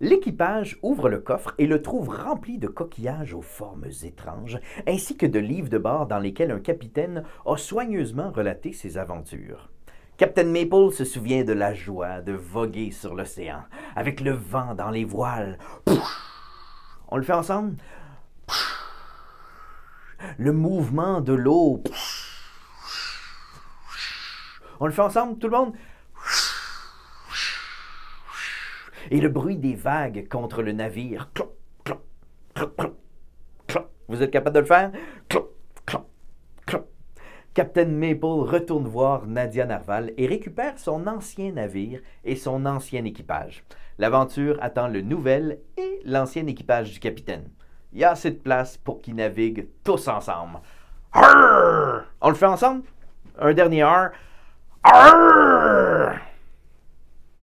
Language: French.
L'équipage ouvre le coffre et le trouve rempli de coquillages aux formes étranges, ainsi que de livres de bord dans lesquels un capitaine a soigneusement relaté ses aventures. Captain Maple se souvient de la joie de voguer sur l'océan, avec le vent dans les voiles. On le fait ensemble? Le mouvement de l'eau. On le fait ensemble, tout le monde? et le bruit des vagues contre le navire. Vous êtes capable de le faire? Captain Maple retourne voir Nadia Narval et récupère son ancien navire et son ancien équipage. L'aventure attend le nouvel et l'ancien équipage du capitaine. Il y a assez de place pour qu'ils naviguent tous ensemble. On le fait ensemble? Un dernier R.